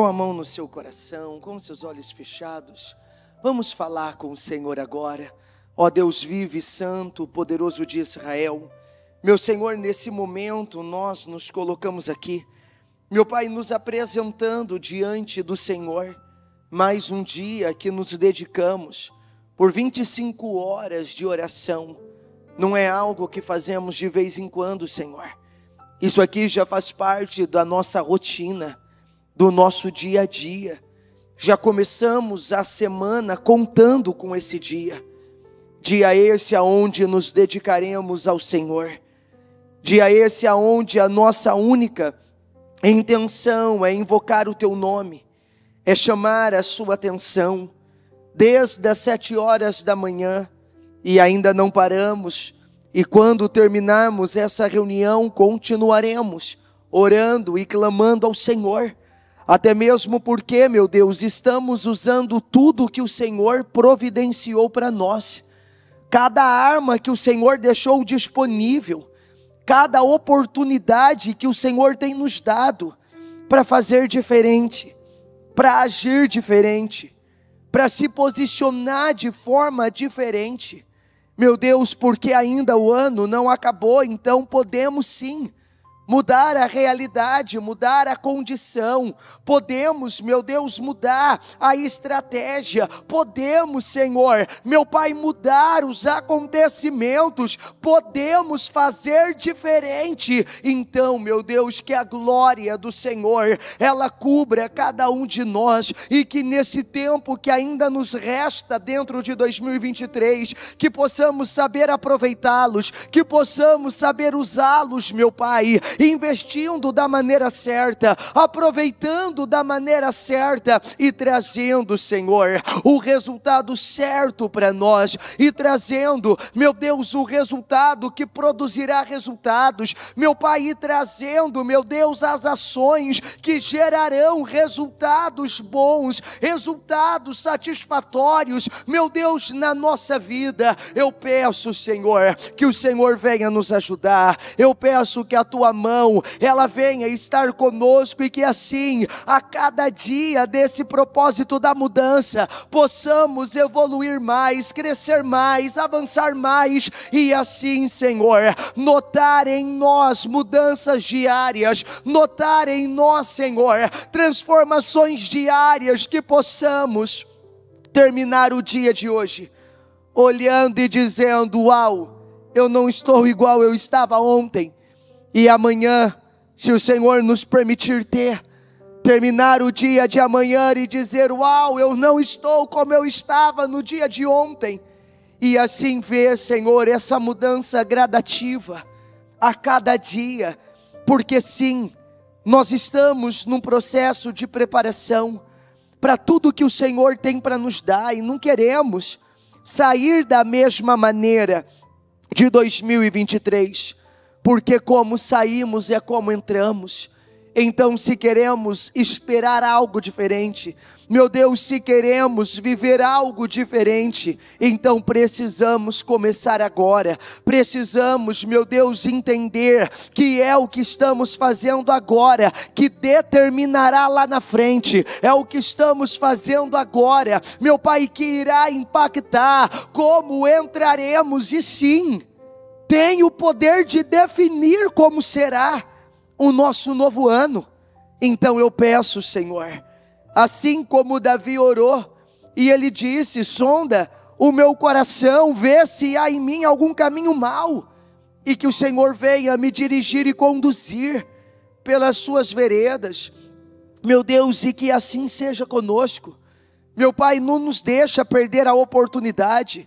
com a mão no seu coração, com seus olhos fechados, vamos falar com o Senhor agora. Ó Deus vivo e santo, poderoso de Israel. Meu Senhor, nesse momento nós nos colocamos aqui, meu Pai, nos apresentando diante do Senhor, mais um dia que nos dedicamos por 25 horas de oração. Não é algo que fazemos de vez em quando, Senhor. Isso aqui já faz parte da nossa rotina do nosso dia a dia. Já começamos a semana contando com esse dia. Dia esse aonde nos dedicaremos ao Senhor. Dia esse aonde a nossa única intenção é invocar o teu nome, é chamar a sua atenção, desde as sete horas da manhã, e ainda não paramos, e quando terminarmos essa reunião, continuaremos orando e clamando ao Senhor, até mesmo porque, meu Deus, estamos usando tudo que o Senhor providenciou para nós, cada arma que o Senhor deixou disponível, cada oportunidade que o Senhor tem nos dado para fazer diferente, para agir diferente, para se posicionar de forma diferente. Meu Deus, porque ainda o ano não acabou, então podemos sim mudar a realidade, mudar a condição. Podemos, meu Deus, mudar a estratégia. Podemos, Senhor, meu Pai, mudar os acontecimentos. Podemos fazer diferente. Então, meu Deus, que a glória do Senhor ela cubra cada um de nós e que nesse tempo que ainda nos resta dentro de 2023, que possamos saber aproveitá-los, que possamos saber usá-los, meu Pai, investindo da maneira certa, aproveitando da maneira certa e trazendo, Senhor, o resultado certo para nós e trazendo, meu Deus, o resultado que produzirá resultados, meu Pai, e trazendo, meu Deus, as ações que gerarão resultados bons, resultados satisfatórios, meu Deus, na nossa vida. Eu peço, Senhor, que o Senhor venha nos ajudar. Eu peço que a tua mão mão, ela venha estar conosco e que assim, a cada dia desse propósito da mudança, possamos evoluir mais, crescer mais, avançar mais e assim, Senhor, notar em nós mudanças diárias, notar em nós, Senhor, transformações diárias que possamos terminar o dia de hoje olhando e dizendo: Uau, eu não estou igual eu estava ontem, e amanhã, se o Senhor nos permitir ter, terminar o dia de amanhã e dizer: Uau, eu não estou como eu estava no dia de ontem. E assim ver, Senhor, essa mudança gradativa a cada dia, porque sim, nós estamos num processo de preparação para tudo que o Senhor tem para nos dar e não queremos sair da mesma maneira de 2023 porque como saímos é como entramos. Então, se queremos esperar algo diferente, meu Deus, se queremos viver algo diferente, então precisamos começar agora. Precisamos, meu Deus, entender que é o que estamos fazendo agora que determinará lá na frente. É o que estamos fazendo agora, meu Pai, que irá impactar como entraremos e sim tem o poder de definir como será o nosso novo ano. Então eu peço, Senhor, assim como Davi orou, e ele disse: sonda o meu coração, vê se há em mim algum caminho mau, e que o Senhor venha me dirigir e conduzir pelas suas veredas. Meu Deus, e que assim seja conosco. Meu Pai, não nos deixa perder a oportunidade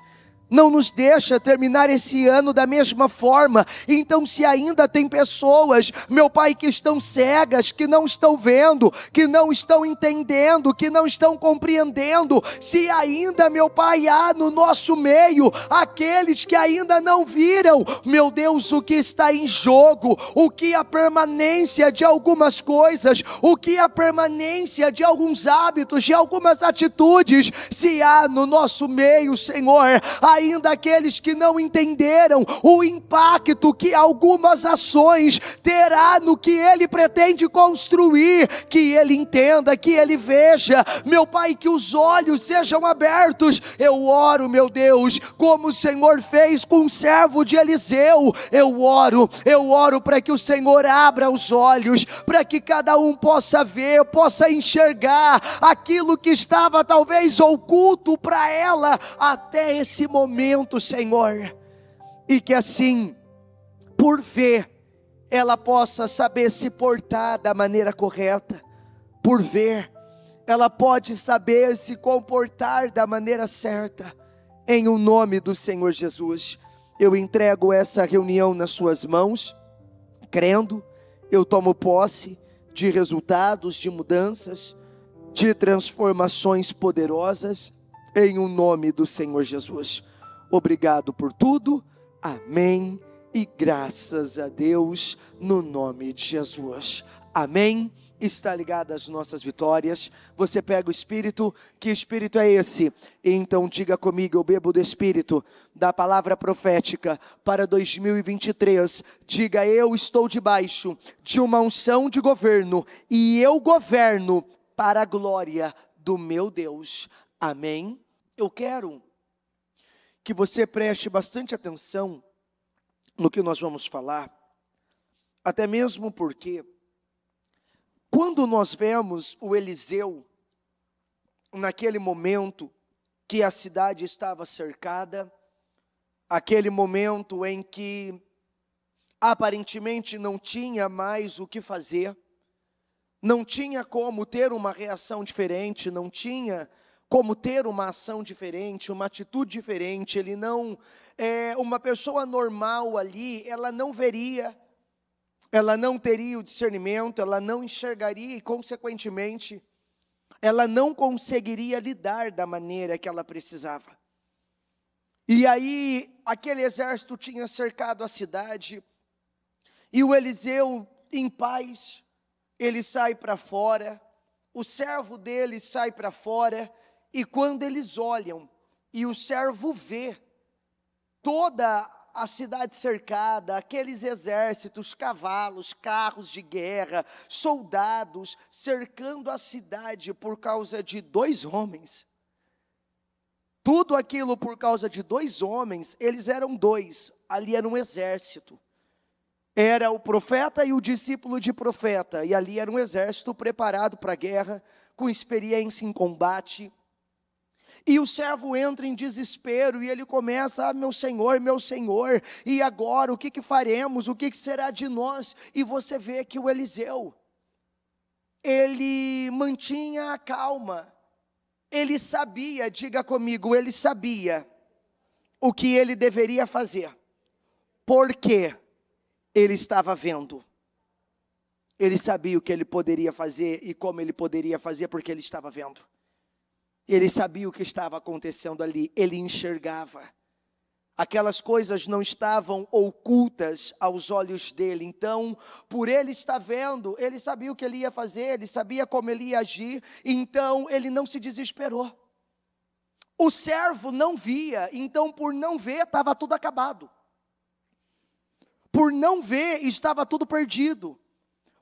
não nos deixa terminar esse ano da mesma forma. Então, se ainda tem pessoas, meu Pai, que estão cegas, que não estão vendo, que não estão entendendo, que não estão compreendendo, se ainda, meu Pai, há no nosso meio aqueles que ainda não viram, meu Deus, o que está em jogo, o que a permanência de algumas coisas, o que a permanência de alguns hábitos, de algumas atitudes, se há no nosso meio, Senhor, ainda aqueles que não entenderam o impacto que algumas ações terá no que ele pretende construir, que ele entenda, que ele veja, meu Pai, que os olhos sejam abertos. Eu oro, meu Deus, como o Senhor fez com o servo de Eliseu. Eu oro, eu oro para que o Senhor abra os olhos, para que cada um possa ver, possa enxergar aquilo que estava talvez oculto para ela até esse momento momento, Senhor, e que assim, por ver, ela possa saber se portar da maneira correta, por ver, ela pode saber se comportar da maneira certa, em o um nome do Senhor Jesus. Eu entrego essa reunião nas suas mãos, crendo, eu tomo posse de resultados, de mudanças, de transformações poderosas, em o um nome do Senhor Jesus. Obrigado por tudo. Amém. E graças a Deus no nome de Jesus. Amém. Está ligado às nossas vitórias. Você pega o espírito, que espírito é esse? Então diga comigo, eu bebo do espírito da palavra profética para 2023. Diga eu estou debaixo de uma unção de governo e eu governo para a glória do meu Deus. Amém. Eu quero que você preste bastante atenção no que nós vamos falar, até mesmo porque, quando nós vemos o Eliseu, naquele momento que a cidade estava cercada, aquele momento em que aparentemente não tinha mais o que fazer, não tinha como ter uma reação diferente, não tinha como ter uma ação diferente, uma atitude diferente. Ele não, é, uma pessoa normal ali, ela não veria, ela não teria o discernimento, ela não enxergaria e, consequentemente, ela não conseguiria lidar da maneira que ela precisava. E aí, aquele exército tinha cercado a cidade, e o Eliseu, em paz, ele sai para fora, o servo dele sai para fora, e quando eles olham e o servo vê toda a cidade cercada, aqueles exércitos, cavalos, carros de guerra, soldados cercando a cidade por causa de dois homens. Tudo aquilo por causa de dois homens, eles eram dois, ali era um exército. Era o profeta e o discípulo de profeta, e ali era um exército preparado para a guerra, com experiência em combate, e o servo entra em desespero e ele começa: ah, meu senhor, meu senhor, e agora o que, que faremos? O que, que será de nós? E você vê que o Eliseu, ele mantinha a calma, ele sabia, diga comigo, ele sabia o que ele deveria fazer, porque ele estava vendo. Ele sabia o que ele poderia fazer e como ele poderia fazer, porque ele estava vendo. Ele sabia o que estava acontecendo ali, ele enxergava. Aquelas coisas não estavam ocultas aos olhos dele. Então, por ele estar vendo, ele sabia o que ele ia fazer, ele sabia como ele ia agir, então ele não se desesperou. O servo não via, então, por não ver, estava tudo acabado. Por não ver, estava tudo perdido.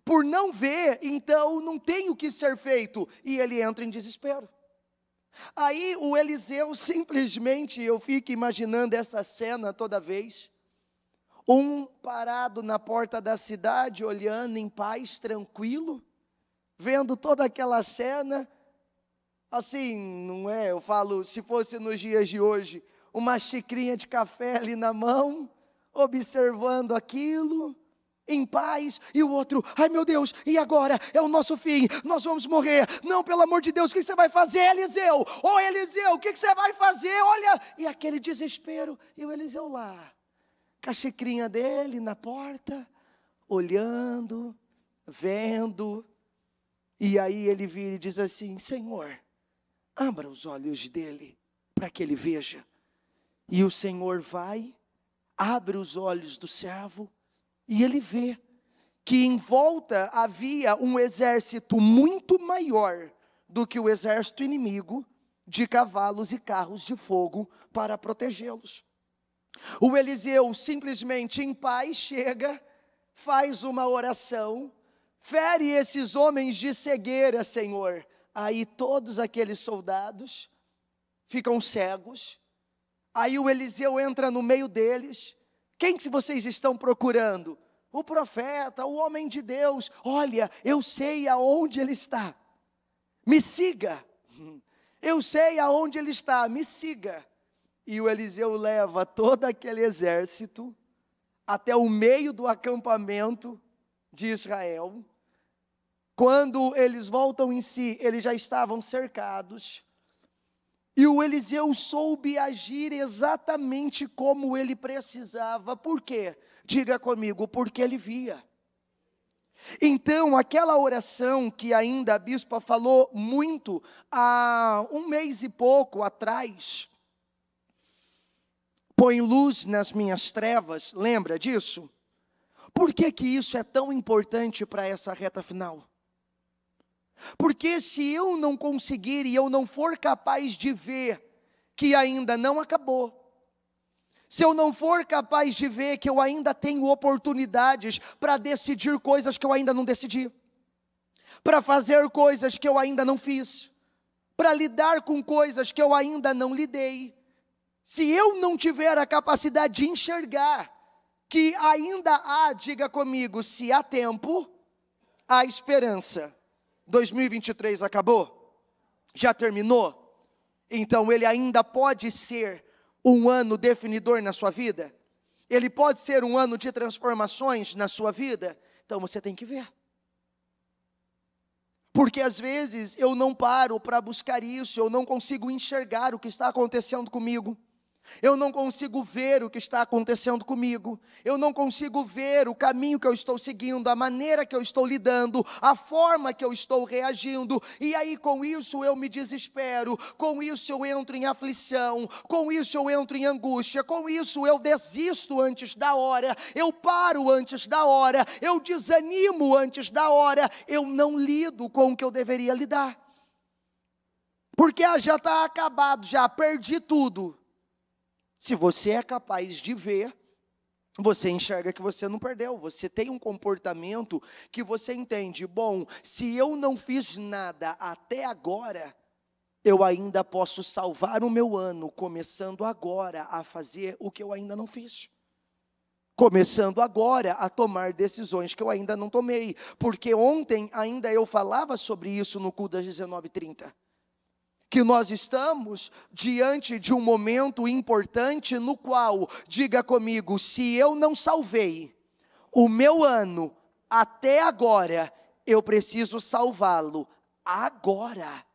Por não ver, então, não tem o que ser feito. E ele entra em desespero. Aí o Eliseu simplesmente, eu fico imaginando essa cena toda vez. Um parado na porta da cidade, olhando em paz, tranquilo, vendo toda aquela cena. Assim, não é? Eu falo, se fosse nos dias de hoje, uma xicrinha de café ali na mão, observando aquilo, em paz, e o outro, ai meu Deus, e agora é o nosso fim, nós vamos morrer. Não, pelo amor de Deus, o que você vai fazer, Eliseu? Ô oh, Eliseu, o que você vai fazer? Olha, e aquele desespero, e o Eliseu lá, cachecrinha dele na porta, olhando, vendo, e aí ele vira e diz assim: Senhor, abra os olhos dele para que ele veja. E o Senhor vai, abre os olhos do servo e ele vê que em volta havia um exército muito maior do que o exército inimigo, de cavalos e carros de fogo para protegê-los. O Eliseu simplesmente em paz chega, faz uma oração, fere esses homens de cegueira, Senhor. Aí todos aqueles soldados ficam cegos. Aí o Eliseu entra no meio deles. Quem que vocês estão procurando? o profeta, o homem de Deus, olha, eu sei aonde ele está, me siga. Eu sei aonde ele está, me siga. E o Eliseu leva todo aquele exército até o meio do acampamento de Israel. Quando eles voltam em si, eles já estavam cercados. E o Eliseu soube agir exatamente como ele precisava. Por quê? Diga comigo, porque ele via. Então, aquela oração que ainda a bispa falou muito há um mês e pouco atrás, põe luz nas minhas trevas, lembra disso? Por que, que isso é tão importante para essa reta final? Porque se eu não conseguir e eu não for capaz de ver que ainda não acabou, se eu não for capaz de ver que eu ainda tenho oportunidades para decidir coisas que eu ainda não decidi, para fazer coisas que eu ainda não fiz, para lidar com coisas que eu ainda não lidei, se eu não tiver a capacidade de enxergar que ainda há, diga comigo, se há tempo, há esperança. 2023 acabou? Já terminou? Então ele ainda pode ser um ano definidor na sua vida? Ele pode ser um ano de transformações na sua vida? Então você tem que ver. Porque às vezes eu não paro para buscar isso, eu não consigo enxergar o que está acontecendo comigo. Eu não consigo ver o que está acontecendo comigo. Eu não consigo ver o caminho que eu estou seguindo, a maneira que eu estou lidando, a forma que eu estou reagindo. E aí, com isso, eu me desespero. Com isso, eu entro em aflição. Com isso, eu entro em angústia. Com isso, eu desisto antes da hora. Eu paro antes da hora. Eu desanimo antes da hora. Eu não lido com o que eu deveria lidar. Porque já está acabado, já perdi tudo se você é capaz de ver, você enxerga que você não perdeu, você tem um comportamento que você entende, bom, se eu não fiz nada até agora, eu ainda posso salvar o meu ano, começando agora a fazer o que eu ainda não fiz. Começando agora a tomar decisões que eu ainda não tomei, porque ontem ainda eu falava sobre isso no culto das 19h30 que nós estamos diante de um momento importante no qual, diga comigo, se eu não salvei o meu ano até agora, eu preciso salvá-lo agora.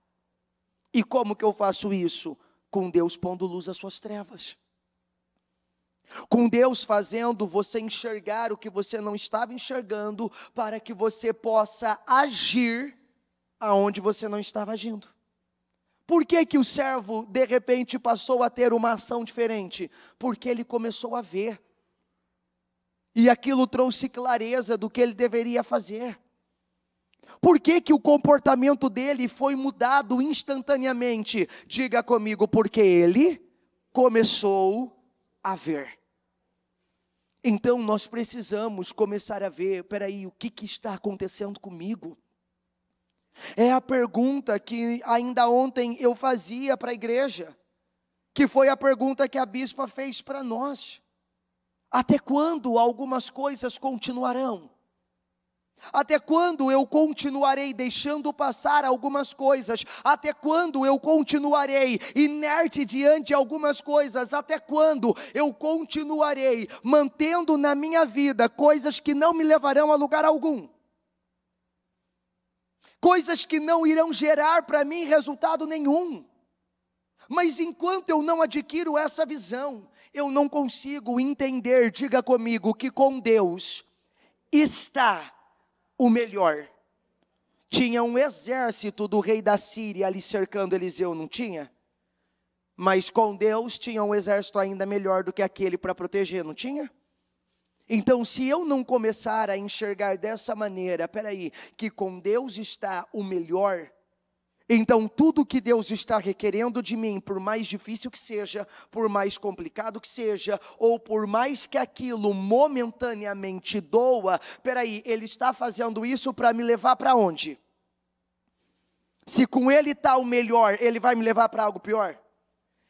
E como que eu faço isso? Com Deus pondo luz às suas trevas. Com Deus fazendo você enxergar o que você não estava enxergando, para que você possa agir aonde você não estava agindo. Por que, que o servo de repente passou a ter uma ação diferente? Porque ele começou a ver. E aquilo trouxe clareza do que ele deveria fazer. Por que, que o comportamento dele foi mudado instantaneamente? Diga comigo, porque ele começou a ver. Então nós precisamos começar a ver, peraí, o que, que está acontecendo comigo? É a pergunta que ainda ontem eu fazia para a igreja, que foi a pergunta que a bispa fez para nós. Até quando algumas coisas continuarão? Até quando eu continuarei deixando passar algumas coisas? Até quando eu continuarei inerte diante de algumas coisas? Até quando eu continuarei mantendo na minha vida coisas que não me levarão a lugar algum? coisas que não irão gerar para mim resultado nenhum. Mas enquanto eu não adquiro essa visão, eu não consigo entender, diga comigo, que com Deus está o melhor. Tinha um exército do rei da Síria ali cercando Eliseu, não tinha? Mas com Deus tinha um exército ainda melhor do que aquele para proteger, não tinha? Então, se eu não começar a enxergar dessa maneira, peraí, que com Deus está o melhor, então tudo que Deus está requerendo de mim, por mais difícil que seja, por mais complicado que seja, ou por mais que aquilo momentaneamente doa, peraí, Ele está fazendo isso para me levar para onde? Se com Ele está o melhor, Ele vai me levar para algo pior?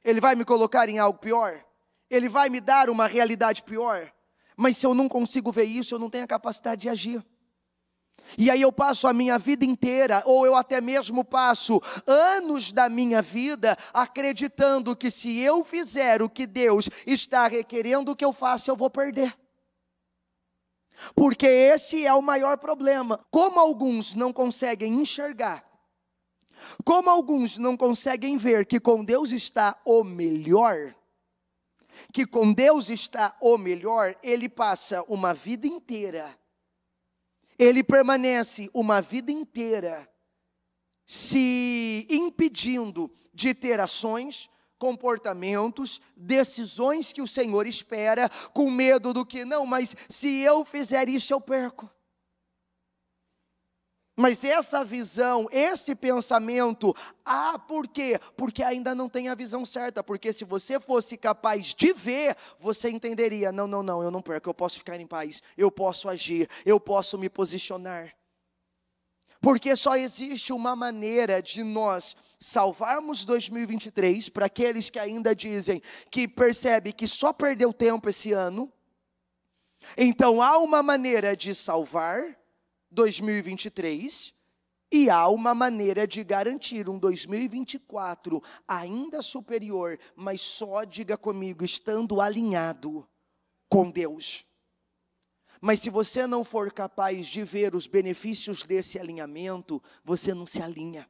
Ele vai me colocar em algo pior? Ele vai me dar uma realidade pior? Mas se eu não consigo ver isso, eu não tenho a capacidade de agir. E aí eu passo a minha vida inteira, ou eu até mesmo passo anos da minha vida acreditando que se eu fizer o que Deus está requerendo que eu faça, eu vou perder. Porque esse é o maior problema. Como alguns não conseguem enxergar, como alguns não conseguem ver que com Deus está o melhor, que com Deus está o melhor, ele passa uma vida inteira, ele permanece uma vida inteira se impedindo de ter ações, comportamentos, decisões que o Senhor espera, com medo do que não, mas se eu fizer isso eu perco. Mas essa visão, esse pensamento, ah, por quê? Porque ainda não tem a visão certa. Porque se você fosse capaz de ver, você entenderia: não, não, não, eu não perco, eu posso ficar em paz, eu posso agir, eu posso me posicionar. Porque só existe uma maneira de nós salvarmos 2023 para aqueles que ainda dizem que percebe que só perdeu tempo esse ano. Então há uma maneira de salvar 2023 e há uma maneira de garantir um 2024 ainda superior, mas só diga comigo, estando alinhado com Deus. Mas se você não for capaz de ver os benefícios desse alinhamento, você não se alinha.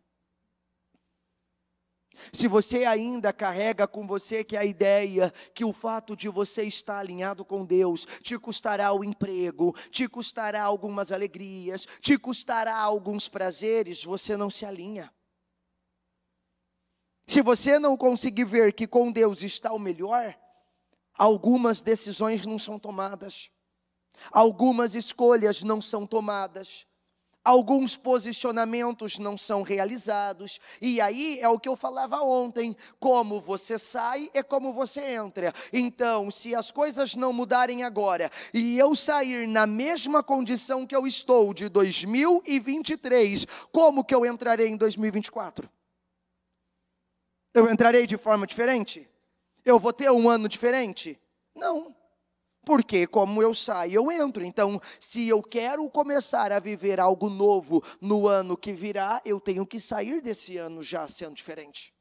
Se você ainda carrega com você que a ideia que o fato de você estar alinhado com Deus te custará o emprego, te custará algumas alegrias, te custará alguns prazeres, você não se alinha. Se você não conseguir ver que com Deus está o melhor, algumas decisões não são tomadas, algumas escolhas não são tomadas alguns posicionamentos não são realizados, e aí é o que eu falava ontem: como você sai é como você entra. Então, se as coisas não mudarem agora e eu sair na mesma condição que eu estou de 2023, como que eu entrarei em 2024? Eu entrarei de forma diferente? Eu vou ter um ano diferente? Não porque como eu saio, eu entro. Então, se eu quero começar a viver algo novo no ano que virá, eu tenho que sair desse ano já sendo diferente,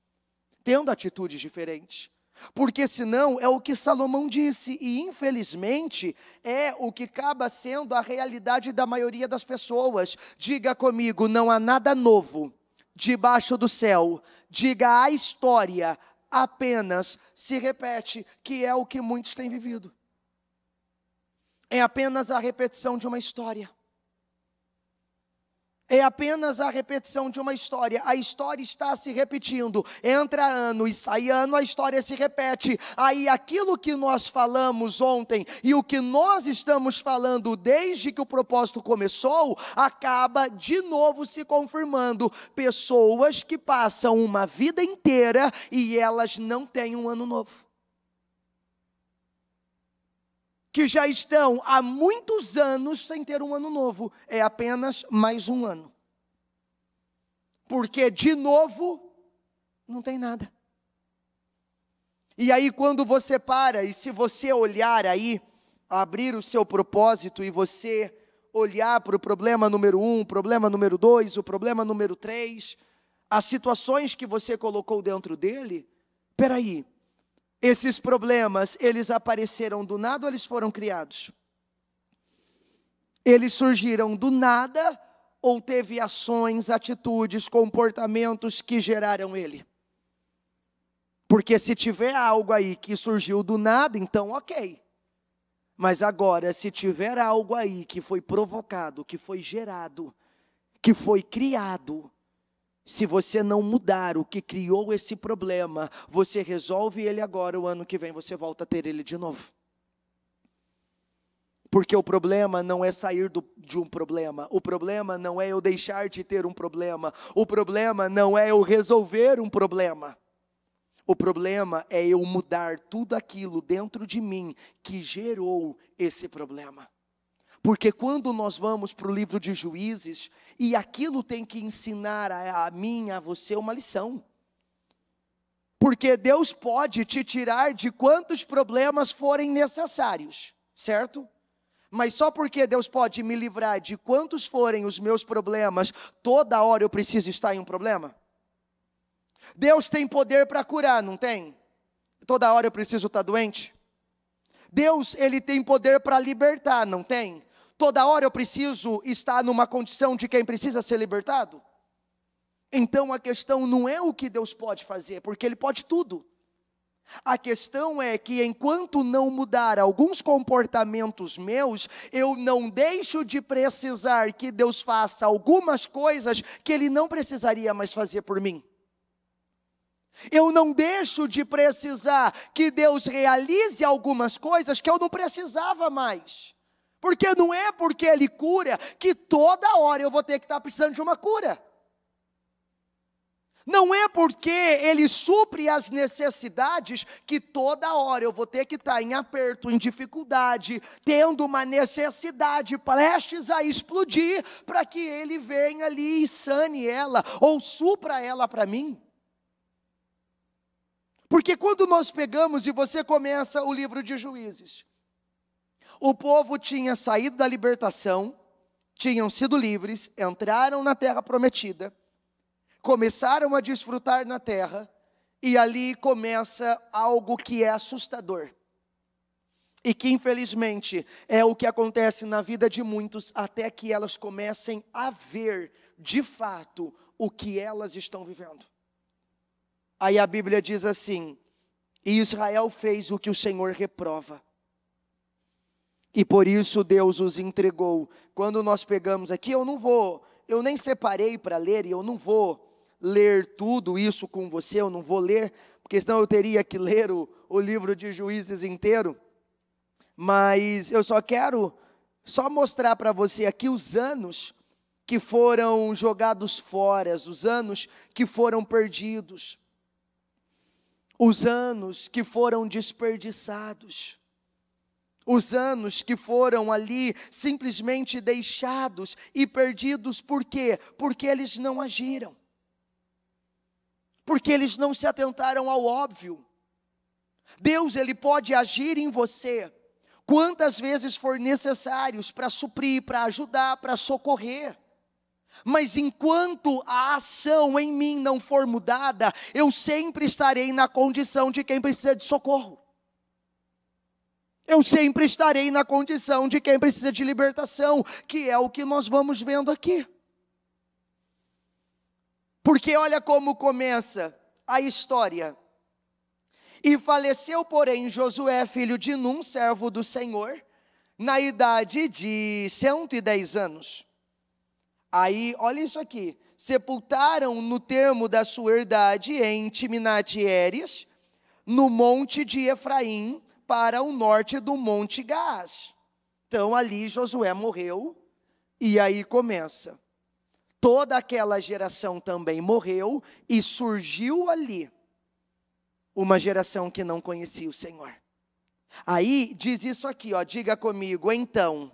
tendo atitudes diferentes. Porque senão é o que Salomão disse, e infelizmente é o que acaba sendo a realidade da maioria das pessoas. Diga comigo, não há nada novo debaixo do céu. Diga a história apenas se repete, que é o que muitos têm vivido é apenas a repetição de uma história. É apenas a repetição de uma história. A história está se repetindo. Entra ano e sai ano, a história se repete. Aí aquilo que nós falamos ontem e o que nós estamos falando desde que o propósito começou, acaba de novo se confirmando. Pessoas que passam uma vida inteira e elas não têm um ano novo. que já estão há muitos anos sem ter um ano novo, é apenas mais um ano. Porque de novo não tem nada. E aí quando você para e se você olhar aí, abrir o seu propósito e você olhar para o problema número um, problema número dois, o problema número três, as situações que você colocou dentro dele, peraí, esses problemas, eles apareceram do nada ou eles foram criados? Eles surgiram do nada ou teve ações, atitudes, comportamentos que geraram ele? Porque se tiver algo aí que surgiu do nada, então ok. Mas agora, se tiver algo aí que foi provocado, que foi gerado, que foi criado, se você não mudar o que criou esse problema, você resolve ele agora, o ano que vem você volta a ter ele de novo. Porque o problema não é sair do, de um problema, o problema não é eu deixar de ter um problema, o problema não é eu resolver um problema. O problema é eu mudar tudo aquilo dentro de mim que gerou esse problema. Porque quando nós vamos para o livro de juízes, e aquilo tem que ensinar a, a mim, a você, uma lição. Porque Deus pode te tirar de quantos problemas forem necessários, certo? Mas só porque Deus pode me livrar de quantos forem os meus problemas, toda hora eu preciso estar em um problema? Deus tem poder para curar, não tem? Toda hora eu preciso estar tá doente? Deus, ele tem poder para libertar, não tem? Toda hora eu preciso estar numa condição de quem precisa ser libertado? Então a questão não é o que Deus pode fazer, porque Ele pode tudo. A questão é que enquanto não mudar alguns comportamentos meus, eu não deixo de precisar que Deus faça algumas coisas que Ele não precisaria mais fazer por mim. Eu não deixo de precisar que Deus realize algumas coisas que eu não precisava mais. Porque não é porque ele cura que toda hora eu vou ter que estar tá precisando de uma cura. Não é porque ele supre as necessidades que toda hora eu vou ter que estar tá em aperto, em dificuldade, tendo uma necessidade prestes a explodir, para que ele venha ali e sane ela ou supra ela para mim. Porque quando nós pegamos e você começa o livro de juízes, o povo tinha saído da libertação, tinham sido livres, entraram na terra prometida, começaram a desfrutar na terra, e ali começa algo que é assustador. E que infelizmente é o que acontece na vida de muitos até que elas comecem a ver de fato o que elas estão vivendo. Aí a Bíblia diz assim: E Israel fez o que o Senhor reprova. E por isso Deus os entregou. Quando nós pegamos aqui, eu não vou, eu nem separei para ler, e eu não vou ler tudo isso com você, eu não vou ler, porque senão eu teria que ler o, o livro de juízes inteiro. Mas eu só quero só mostrar para você aqui os anos que foram jogados fora, os anos que foram perdidos, os anos que foram desperdiçados. Os anos que foram ali simplesmente deixados e perdidos, por quê? Porque eles não agiram, porque eles não se atentaram ao óbvio. Deus, Ele pode agir em você quantas vezes for necessários para suprir, para ajudar, para socorrer. Mas enquanto a ação em mim não for mudada, eu sempre estarei na condição de quem precisa de socorro. Eu sempre estarei na condição de quem precisa de libertação, que é o que nós vamos vendo aqui. Porque olha como começa a história. E faleceu, porém, Josué, filho de Num, servo do Senhor, na idade de 110 anos. Aí, olha isso aqui. Sepultaram no termo da sua herdade em Timnat-Eres, no monte de Efraim, para o norte do Monte Gaás. Então ali Josué morreu, e aí começa. Toda aquela geração também morreu, e surgiu ali uma geração que não conhecia o Senhor. Aí diz isso aqui, ó, diga comigo, então,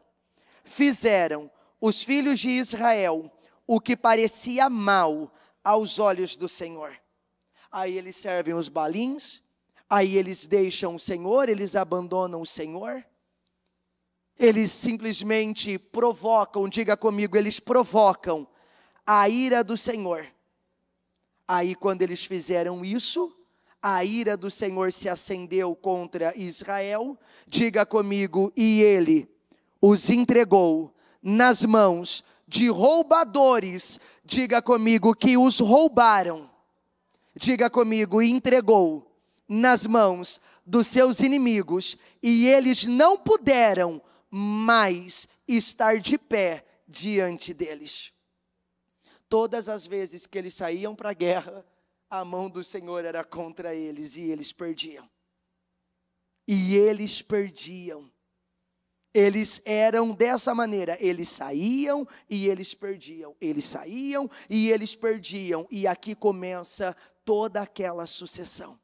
fizeram os filhos de Israel o que parecia mal aos olhos do Senhor. Aí eles servem os balins, Aí eles deixam o Senhor, eles abandonam o Senhor, eles simplesmente provocam, diga comigo, eles provocam a ira do Senhor. Aí, quando eles fizeram isso, a ira do Senhor se acendeu contra Israel, diga comigo, e ele os entregou nas mãos de roubadores, diga comigo, que os roubaram, diga comigo, entregou nas mãos dos seus inimigos e eles não puderam mais estar de pé diante deles. Todas as vezes que eles saíam para a guerra, a mão do Senhor era contra eles e eles perdiam. E eles perdiam. Eles eram dessa maneira, eles saíam e eles perdiam, eles saíam e eles perdiam, e aqui começa toda aquela sucessão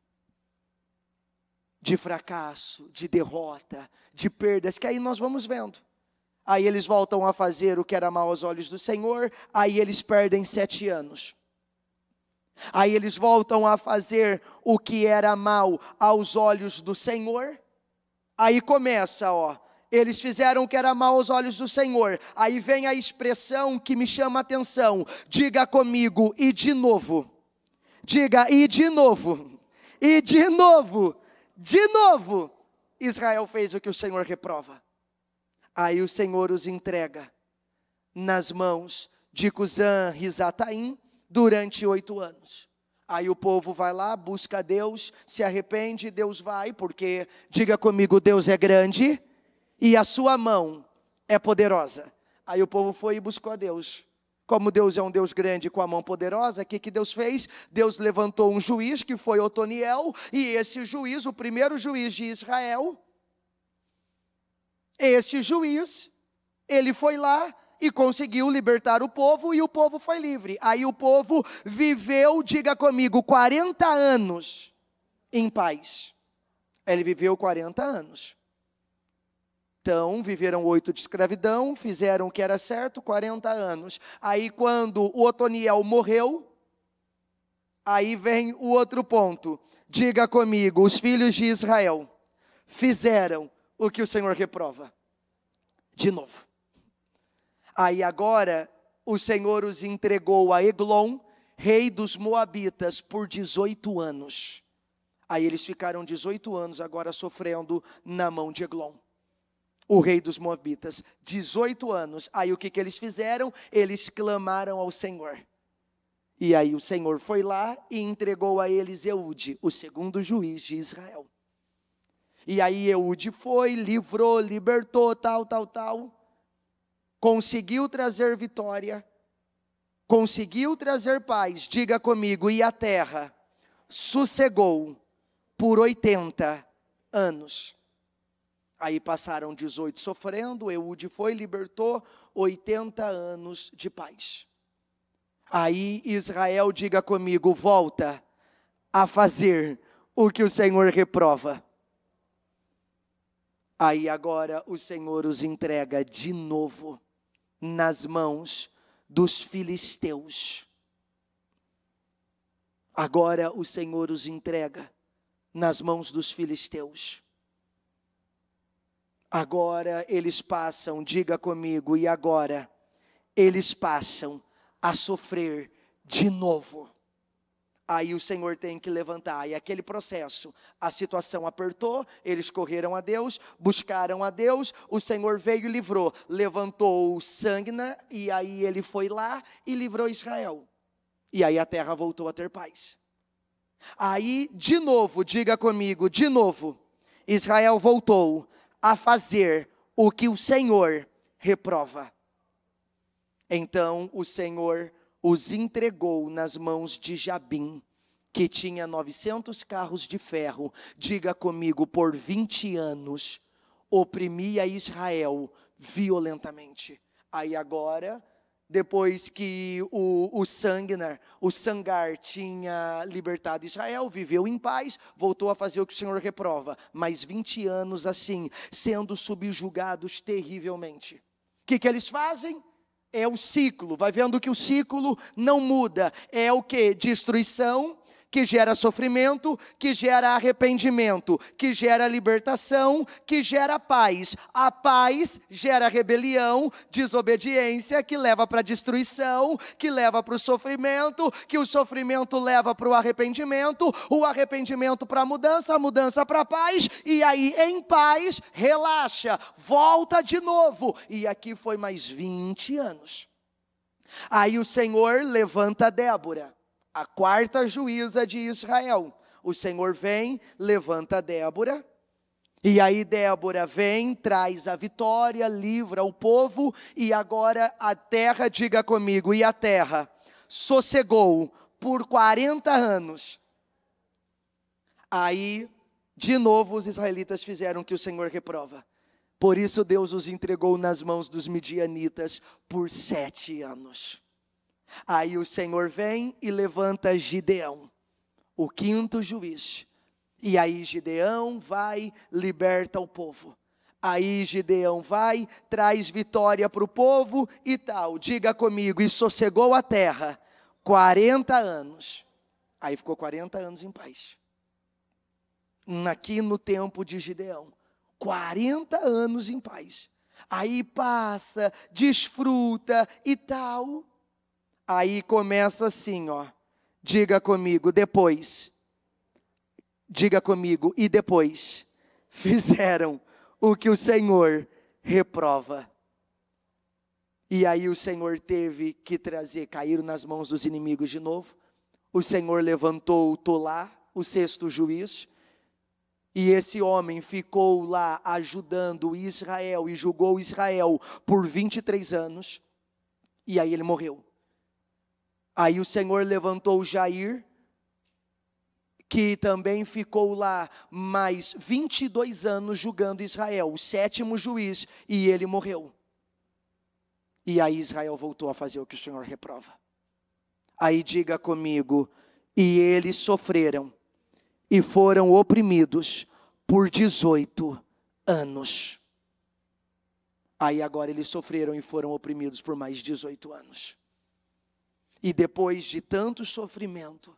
de fracasso, de derrota, de perdas, que aí nós vamos vendo. Aí eles voltam a fazer o que era mal aos olhos do Senhor, aí eles perdem sete anos. Aí eles voltam a fazer o que era mal aos olhos do Senhor. Aí começa, ó. Eles fizeram o que era mal aos olhos do Senhor. Aí vem a expressão que me chama a atenção. Diga comigo, e de novo. Diga, e de novo. E de novo de novo, Israel fez o que o Senhor reprova. Aí o Senhor os entrega nas mãos de Cusã Rizataim durante oito anos. Aí o povo vai lá, busca Deus, se arrepende, Deus vai, porque, diga comigo, Deus é grande e a sua mão é poderosa. Aí o povo foi e buscou a Deus. Como Deus é um Deus grande com a mão poderosa, o que, que Deus fez? Deus levantou um juiz que foi Otoniel, e esse juiz, o primeiro juiz de Israel, esse juiz, ele foi lá e conseguiu libertar o povo, e o povo foi livre. Aí o povo viveu, diga comigo, 40 anos em paz. Ele viveu 40 anos. Então viveram oito de escravidão, fizeram o que era certo, 40 anos. Aí, quando o Otoniel morreu, aí vem o outro ponto. Diga comigo: os filhos de Israel fizeram o que o Senhor reprova. De novo. Aí agora o Senhor os entregou a Eglon, rei dos Moabitas, por 18 anos. Aí eles ficaram 18 anos agora sofrendo na mão de Eglon o rei dos Moabitas, 18 anos. Aí o que, que eles fizeram? Eles clamaram ao Senhor. E aí o Senhor foi lá e entregou a eles Eude, o segundo juiz de Israel. E aí Eude foi, livrou, libertou, tal, tal, tal. Conseguiu trazer vitória, conseguiu trazer paz, diga comigo, e a terra sossegou por 80 anos. Aí passaram 18 sofrendo, Eude foi e libertou 80 anos de paz. Aí Israel diga comigo: volta a fazer o que o Senhor reprova. Aí agora o Senhor os entrega de novo nas mãos dos filisteus. Agora o Senhor os entrega nas mãos dos filisteus. Agora eles passam, diga comigo, e agora eles passam a sofrer de novo. Aí o Senhor tem que levantar, e aquele processo, a situação apertou, eles correram a Deus, buscaram a Deus, o Senhor veio e livrou, levantou o sangue, né, e aí ele foi lá e livrou Israel. E aí a terra voltou a ter paz. Aí, de novo, diga comigo, de novo, Israel voltou a fazer o que o Senhor reprova. Então o Senhor os entregou nas mãos de Jabim, que tinha 900 carros de ferro. Diga comigo, por 20 anos oprimia Israel violentamente. Aí agora depois que o, o Sangnar, o Sangar tinha libertado Israel, viveu em paz, voltou a fazer o que o Senhor reprova, mas 20 anos assim, sendo subjugados terrivelmente. O que, que eles fazem? É o ciclo, vai vendo que o ciclo não muda, é o que? Destruição, que gera sofrimento, que gera arrependimento, que gera libertação, que gera paz. A paz gera rebelião, desobediência, que leva para a destruição, que leva para o sofrimento, que o sofrimento leva para o arrependimento, o arrependimento para a mudança, a mudança para a paz, e aí em paz, relaxa, volta de novo. E aqui foi mais 20 anos. Aí o Senhor levanta Débora a quarta juíza de Israel. O Senhor vem, levanta Débora, e aí Débora vem, traz a vitória, livra o povo, e agora a terra, diga comigo, e a terra sossegou por 40 anos. Aí, de novo, os israelitas fizeram o que o Senhor reprova. Por isso, Deus os entregou nas mãos dos midianitas por sete anos. Aí o Senhor vem e levanta Gideão, o quinto juiz. E aí Gideão vai, liberta o povo. Aí Gideão vai, traz vitória para o povo e tal. Diga comigo, e sossegou a terra 40 anos. Aí ficou 40 anos em paz. Aqui no tempo de Gideão. 40 anos em paz. Aí passa, desfruta e tal. Aí começa assim, ó. Diga comigo, depois. Diga comigo, e depois. Fizeram o que o Senhor reprova. E aí o Senhor teve que trazer, caíram nas mãos dos inimigos de novo. O Senhor levantou o Tolá, o sexto juiz, e esse homem ficou lá ajudando Israel e julgou Israel por 23 anos, e aí ele morreu. Aí o Senhor levantou Jair, que também ficou lá mais 22 anos julgando Israel, o sétimo juiz, e ele morreu. E aí Israel voltou a fazer o que o Senhor reprova. Aí diga comigo, e eles sofreram e foram oprimidos por 18 anos. Aí agora eles sofreram e foram oprimidos por mais 18 anos. E depois de tanto sofrimento,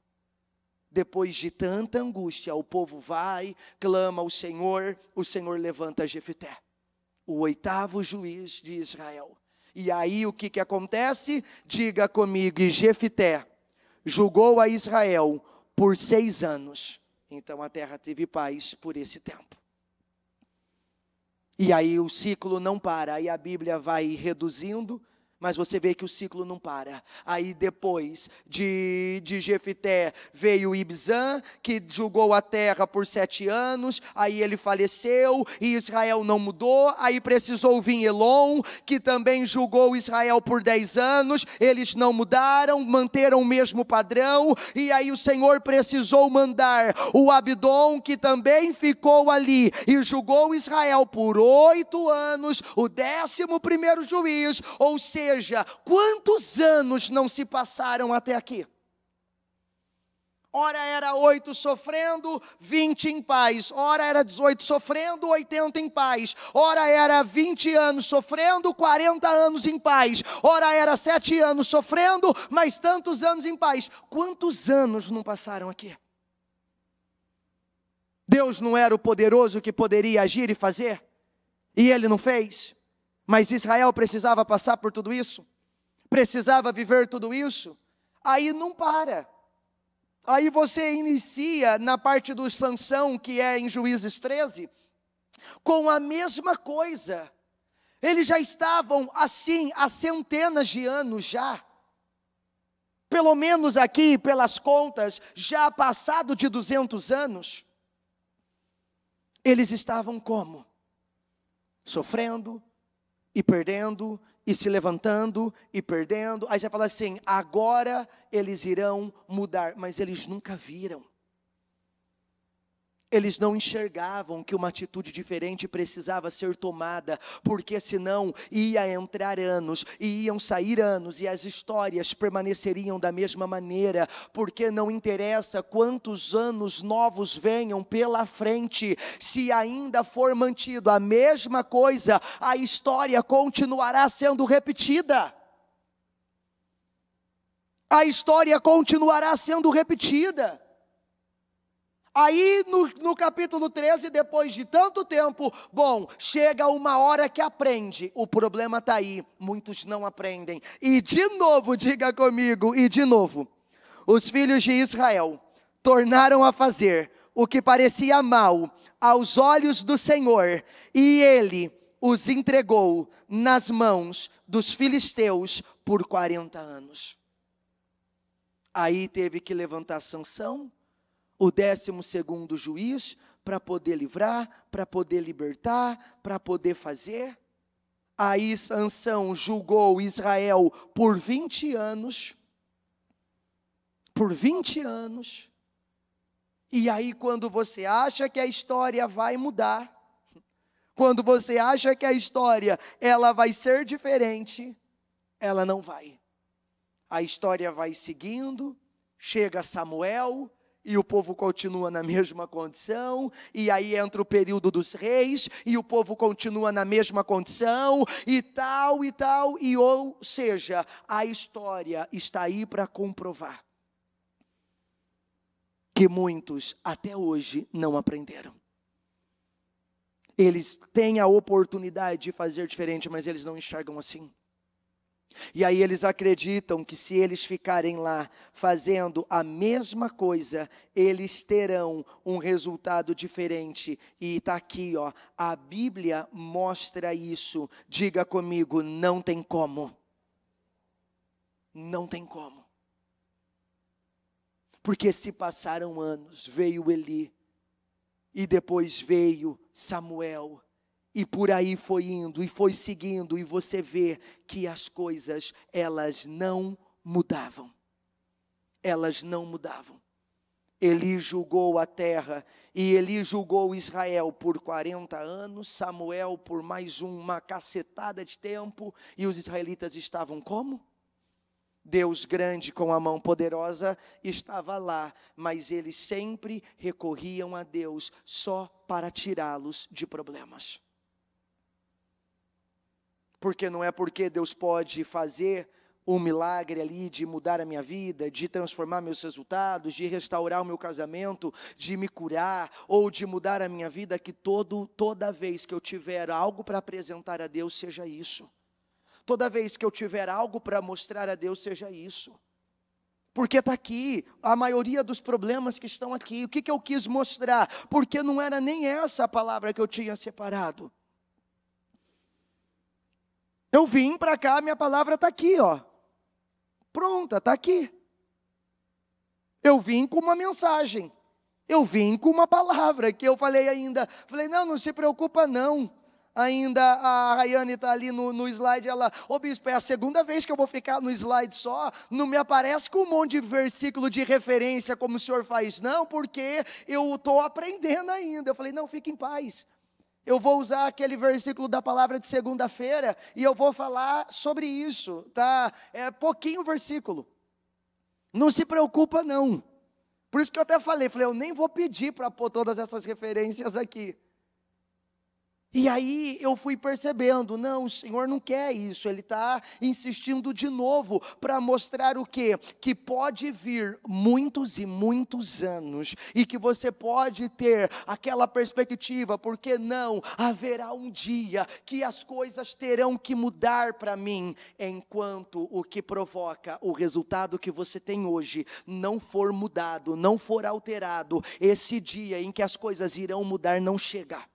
depois de tanta angústia, o povo vai, clama ao Senhor, o Senhor levanta Jefité, o oitavo juiz de Israel. E aí o que, que acontece? Diga comigo, e Jefité julgou a Israel por seis anos. Então a terra teve paz por esse tempo. E aí o ciclo não para, aí a Bíblia vai reduzindo, mas você vê que o ciclo não para. Aí depois de, de Jefité veio Ibzã, que julgou a terra por sete anos, aí ele faleceu e Israel não mudou. Aí precisou vir Elon, que também julgou Israel por dez anos, eles não mudaram, manteram o mesmo padrão. E aí o Senhor precisou mandar o Abdom, que também ficou ali e julgou Israel por oito anos, o décimo primeiro juiz, ou seja, igreja, quantos anos não se passaram até aqui? Ora era oito sofrendo, vinte em paz. Ora era dezoito sofrendo, oitenta em paz. Ora era vinte anos sofrendo, quarenta anos em paz. Ora era sete anos sofrendo, mas tantos anos em paz. Quantos anos não passaram aqui? Deus não era o poderoso que poderia agir e fazer? E ele não fez? Mas Israel precisava passar por tudo isso? Precisava viver tudo isso? Aí não para. Aí você inicia na parte do Sansão, que é em Juízes 13, com a mesma coisa. Eles já estavam assim há centenas de anos já. Pelo menos aqui, pelas contas, já passado de 200 anos. Eles estavam como? Sofrendo, e perdendo, e se levantando e perdendo. Aí você fala assim: agora eles irão mudar, mas eles nunca viram. Eles não enxergavam que uma atitude diferente precisava ser tomada, porque senão ia entrar anos, e iam sair anos, e as histórias permaneceriam da mesma maneira, porque não interessa quantos anos novos venham pela frente, se ainda for mantido a mesma coisa, a história continuará sendo repetida. A história continuará sendo repetida. Aí no, no capítulo 13, depois de tanto tempo, bom, chega uma hora que aprende. O problema está aí, muitos não aprendem. E de novo, diga comigo, e de novo, os filhos de Israel tornaram a fazer o que parecia mal aos olhos do Senhor, e ele os entregou nas mãos dos filisteus por 40 anos. Aí teve que levantar sanção o décimo segundo juiz para poder livrar, para poder libertar, para poder fazer. Aí Sansão julgou Israel por 20 anos. Por 20 anos. E aí quando você acha que a história vai mudar, quando você acha que a história ela vai ser diferente, ela não vai. A história vai seguindo, chega Samuel, e o povo continua na mesma condição, e aí entra o período dos reis, e o povo continua na mesma condição, e tal e tal, e ou seja, a história está aí para comprovar que muitos até hoje não aprenderam. Eles têm a oportunidade de fazer diferente, mas eles não enxergam assim. E aí eles acreditam que se eles ficarem lá fazendo a mesma coisa, eles terão um resultado diferente. E está aqui, ó, a Bíblia mostra isso. Diga comigo, não tem como. Não tem como. Porque se passaram anos, veio Eli, e depois veio Samuel, e por aí foi indo e foi seguindo e você vê que as coisas elas não mudavam. Elas não mudavam. Eli julgou a terra e Eli julgou Israel por 40 anos, Samuel por mais uma cacetada de tempo, e os israelitas estavam como? Deus grande com a mão poderosa estava lá, mas eles sempre recorriam a Deus só para tirá-los de problemas porque não é porque Deus pode fazer um milagre ali de mudar a minha vida, de transformar meus resultados, de restaurar o meu casamento, de me curar ou de mudar a minha vida, que todo toda vez que eu tiver algo para apresentar a Deus seja isso. Toda vez que eu tiver algo para mostrar a Deus seja isso. Porque está aqui a maioria dos problemas que estão aqui. O que, que eu quis mostrar? Porque não era nem essa a palavra que eu tinha separado. Eu vim para cá, minha palavra está aqui, ó. Pronta, está aqui. Eu vim com uma mensagem. Eu vim com uma palavra que eu falei ainda. Falei, não, não se preocupa não. Ainda a Rayane está ali no, no, slide, ela, ô oh, bispo, é a segunda vez que eu vou ficar no slide só, não me aparece com um monte de versículo de referência como o senhor faz, não, porque eu estou aprendendo ainda. Eu falei, não, fique em paz, eu vou usar aquele versículo da palavra de segunda-feira e eu vou falar sobre isso, tá? É pouquinho versículo. Não se preocupa não. Por isso que eu até falei, falei, eu nem vou pedir para pôr todas essas referências aqui. E aí eu fui percebendo, não, o Senhor não quer isso, Ele está insistindo de novo para mostrar o quê? Que pode vir muitos e muitos anos e que você pode ter aquela perspectiva, porque não, haverá um dia que as coisas terão que mudar para mim, enquanto o que provoca o resultado que você tem hoje não for mudado, não for alterado, esse dia em que as coisas irão mudar não chegar.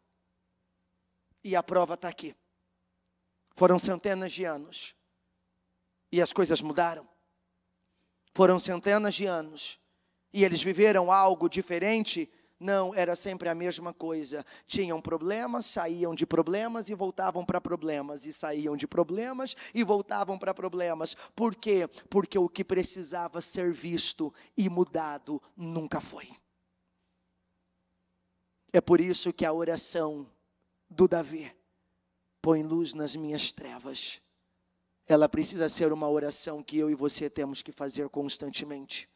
E a prova está aqui. Foram centenas de anos. E as coisas mudaram. Foram centenas de anos. E eles viveram algo diferente. Não, era sempre a mesma coisa. Tinham problemas, saíam de problemas e voltavam para problemas. E saíam de problemas e voltavam para problemas. Por quê? Porque o que precisava ser visto e mudado nunca foi. É por isso que a oração do Davi. Põe luz nas minhas trevas. Ela precisa ser uma oração que eu e você temos que fazer constantemente.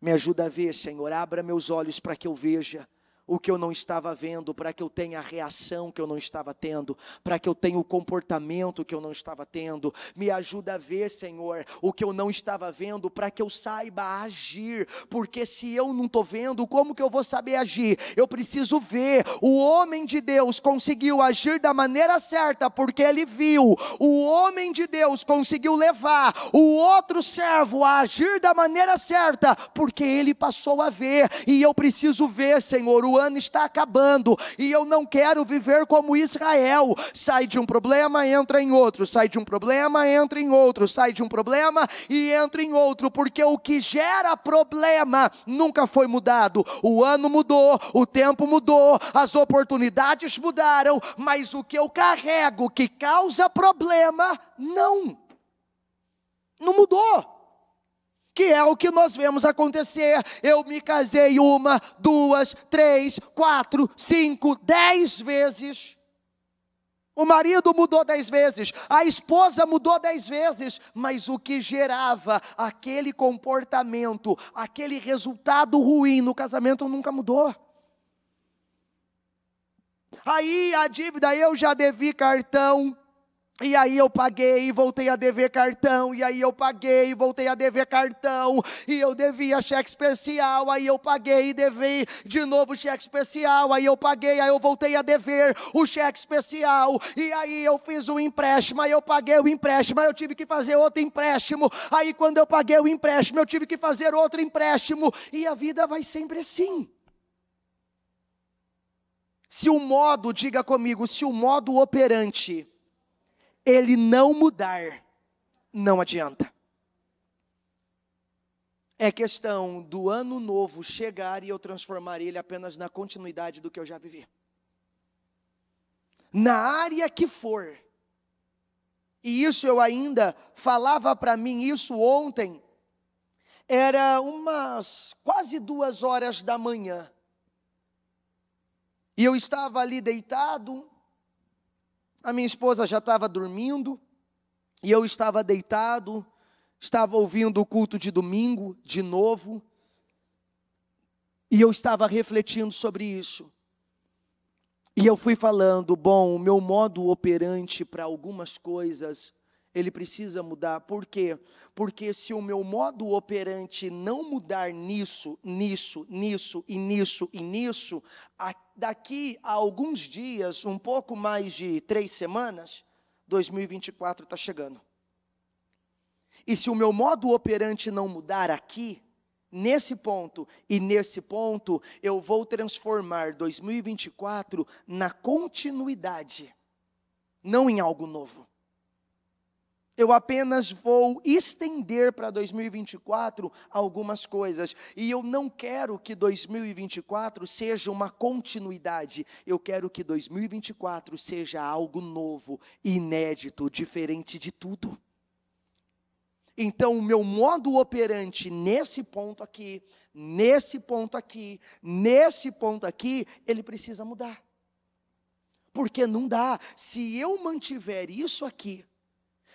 Me ajuda a ver, Senhor. Abra meus olhos para que eu veja o que eu não estava vendo, para que eu tenha a reação que eu não estava tendo, para que eu tenha o comportamento que eu não estava tendo. Me ajuda a ver, Senhor, o que eu não estava vendo, para que eu saiba agir, porque se eu não estou vendo, como que eu vou saber agir? Eu preciso ver. O homem de Deus conseguiu agir da maneira certa, porque ele viu. O homem de Deus conseguiu levar o outro servo a agir da maneira certa, porque ele passou a ver. E eu preciso ver, Senhor, o ano está acabando e eu não quero viver como Israel. Sai de um problema, entra em outro, sai de um problema, entra em outro, sai de um problema e entra em outro, porque o que gera problema nunca foi mudado. O ano mudou, o tempo mudou, as oportunidades mudaram, mas o que eu carrego que causa problema, não. Não mudou que é o que nós vemos acontecer. Eu me casei uma, duas, três, quatro, cinco, dez vezes. O marido mudou dez vezes, a esposa mudou dez vezes, mas o que gerava aquele comportamento, aquele resultado ruim no casamento nunca mudou. Aí a dívida, eu já devi cartão, e aí eu paguei e voltei a dever cartão, e aí eu paguei e voltei a dever cartão, e eu devia cheque especial, aí eu paguei e devi de novo cheque especial, aí eu paguei, aí eu voltei a dever o cheque especial, e aí eu fiz o um empréstimo, aí eu paguei o empréstimo, aí eu tive que fazer outro empréstimo, aí quando eu paguei o empréstimo, eu tive que fazer outro empréstimo, e a vida vai sempre assim. Se o modo, diga comigo, se o modo operante ele não mudar, não adianta. É questão do ano novo chegar e eu transformar ele apenas na continuidade do que eu já vivi. Na área que for. E isso eu ainda falava para mim isso ontem. Era umas quase duas horas da manhã. E eu estava ali deitado, a minha esposa já estava dormindo e eu estava deitado, estava ouvindo o culto de domingo de novo, e eu estava refletindo sobre isso. E eu fui falando, bom, o meu modo operante para algumas coisas ele precisa mudar. Por quê? Porque se o meu modo operante não mudar nisso, nisso, nisso e nisso e nisso, a, daqui a alguns dias, um pouco mais de três semanas, 2024 está chegando. E se o meu modo operante não mudar aqui, nesse ponto e nesse ponto, eu vou transformar 2024 na continuidade, não em algo novo. Eu apenas vou estender para 2024 algumas coisas. E eu não quero que 2024 seja uma continuidade. Eu quero que 2024 seja algo novo, inédito, diferente de tudo. Então, o meu modo operante nesse ponto aqui, nesse ponto aqui, nesse ponto aqui, ele precisa mudar. Porque não dá. Se eu mantiver isso aqui,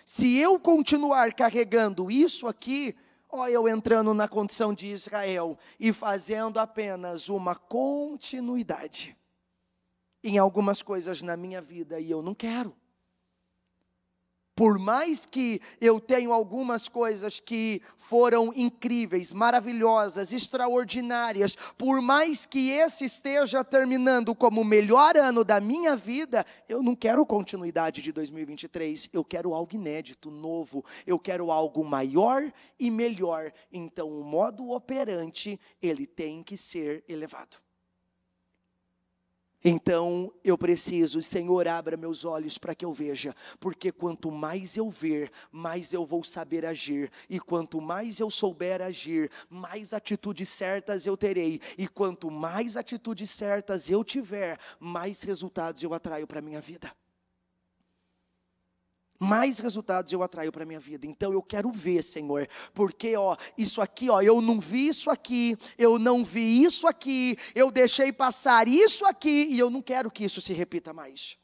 se eu continuar carregando isso aqui, olha eu entrando na condição de Israel e fazendo apenas uma continuidade em algumas coisas na minha vida e eu não quero. Por mais que eu tenho algumas coisas que foram incríveis, maravilhosas, extraordinárias, por mais que esse esteja terminando como o melhor ano da minha vida, eu não quero continuidade de 2023, eu quero algo inédito, novo, eu quero algo maior e melhor. Então, o modo operante, ele tem que ser elevado. Então eu preciso, Senhor, abra meus olhos para que eu veja, porque quanto mais eu ver, mais eu vou saber agir, e quanto mais eu souber agir, mais atitudes certas eu terei, e quanto mais atitudes certas eu tiver, mais resultados eu atraio para a minha vida mais resultados eu atraio para minha vida. Então eu quero ver, Senhor, porque ó, isso aqui, ó, eu não vi isso aqui, eu não vi isso aqui, eu deixei passar isso aqui e eu não quero que isso se repita mais.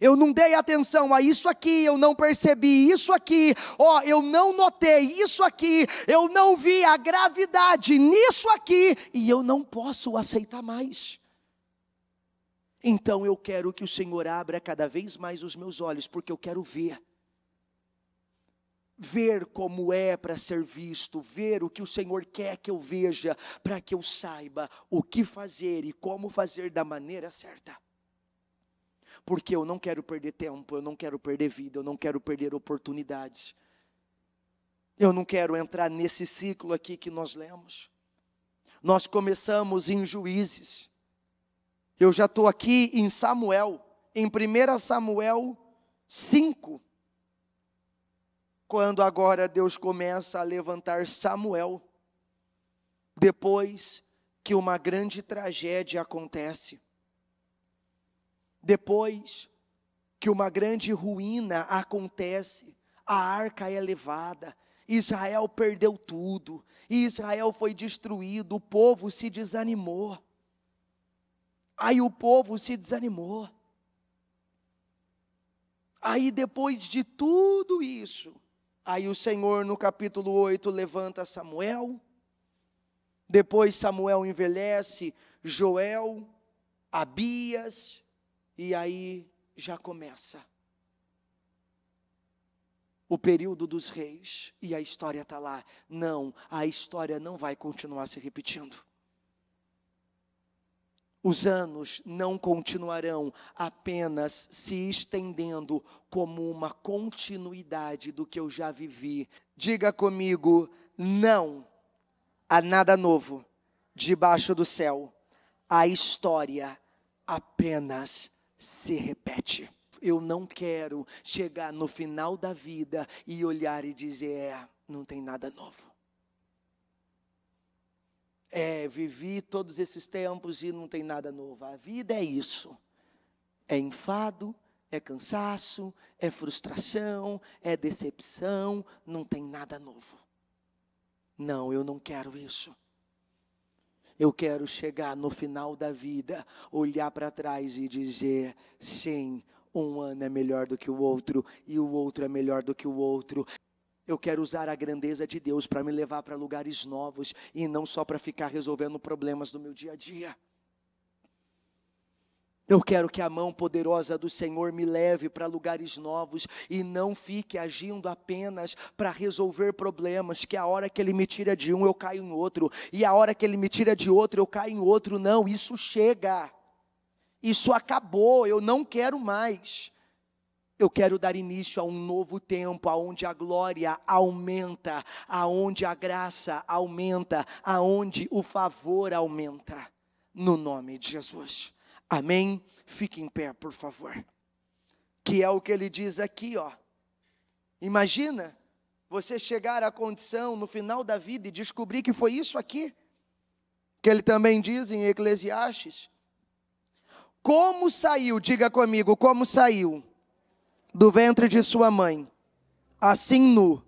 Eu não dei atenção a isso aqui, eu não percebi isso aqui, ó, eu não notei isso aqui, eu não vi a gravidade nisso aqui e eu não posso aceitar mais. Então eu quero que o Senhor abra cada vez mais os meus olhos, porque eu quero ver. Ver como é para ser visto, ver o que o Senhor quer que eu veja, para que eu saiba o que fazer e como fazer da maneira certa. Porque eu não quero perder tempo, eu não quero perder vida, eu não quero perder oportunidades. Eu não quero entrar nesse ciclo aqui que nós lemos. Nós começamos em juízes eu já estou aqui em Samuel, em 1 Samuel 5, quando agora Deus começa a levantar Samuel, depois que uma grande tragédia acontece, depois que uma grande ruína acontece, a arca é levada, Israel perdeu tudo, Israel foi destruído, o povo se desanimou. Aí o povo se desanimou. Aí depois de tudo isso, aí o Senhor no capítulo 8 levanta Samuel. Depois Samuel envelhece, Joel, Abias, e aí já começa o período dos reis e a história está lá. Não, a história não vai continuar se repetindo. Os anos não continuarão apenas se estendendo como uma continuidade do que eu já vivi. Diga comigo, não há nada novo debaixo do céu. A história apenas se repete. Eu não quero chegar no final da vida e olhar e dizer: é, não tem nada novo é, vivi todos esses tempos e não tem nada novo. A vida é isso. É enfado, é cansaço, é frustração, é decepção, não tem nada novo. Não, eu não quero isso. Eu quero chegar no final da vida, olhar para trás e dizer: sim, um ano é melhor do que o outro, e o outro é melhor do que o outro, eu quero usar a grandeza de Deus para me levar para lugares novos e não só para ficar resolvendo problemas do meu dia a dia. Eu quero que a mão poderosa do Senhor me leve para lugares novos e não fique agindo apenas para resolver problemas, que a hora que Ele me tira de um eu caio em outro, e a hora que Ele me tira de outro eu caio em outro. Não, isso chega, isso acabou, eu não quero mais. Eu quero dar início a um novo tempo, aonde a glória aumenta, aonde a graça aumenta, aonde o favor aumenta, no nome de Jesus. Amém? Fique em pé, por favor. Que é o que ele diz aqui, ó. Imagina você chegar à condição no final da vida e descobrir que foi isso aqui, que ele também diz em Eclesiastes. Como saiu, diga comigo, como saiu do ventre de sua mãe. Assim nu,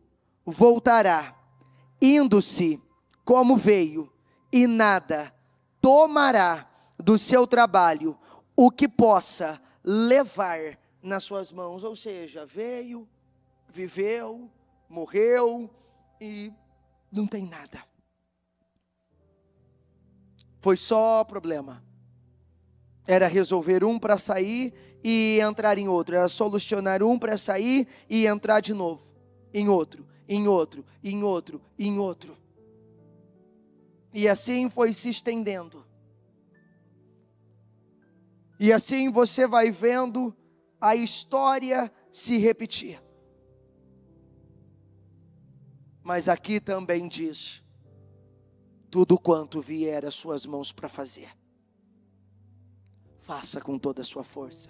voltará, indo-se como veio, e nada tomará do seu trabalho o que possa levar nas suas mãos. Ou seja, veio, viveu, morreu e não tem nada. Foi só problema. Era resolver um para sair e entrar em outro. Era solucionar um para sair e entrar de novo. Em outro, em outro, em outro, em outro. E assim foi se estendendo. E assim você vai vendo a história se repetir. Mas aqui também diz: tudo quanto vier às suas mãos para fazer faça com toda a sua força.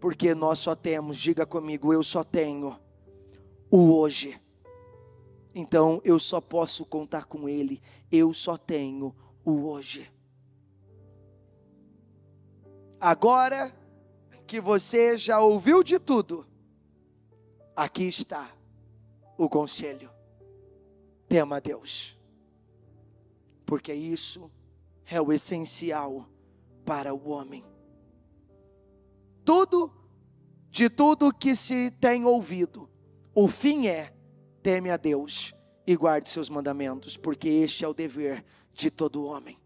Porque nós só temos, diga comigo, eu só tenho o hoje. Então eu só posso contar com Ele, eu só tenho o hoje. Agora que você já ouviu de tudo, aqui está o conselho. Tema a Deus, porque isso é o essencial para o homem. Tudo, de tudo que se tem ouvido, o fim é: teme a Deus e guarde seus mandamentos, porque este é o dever de todo homem.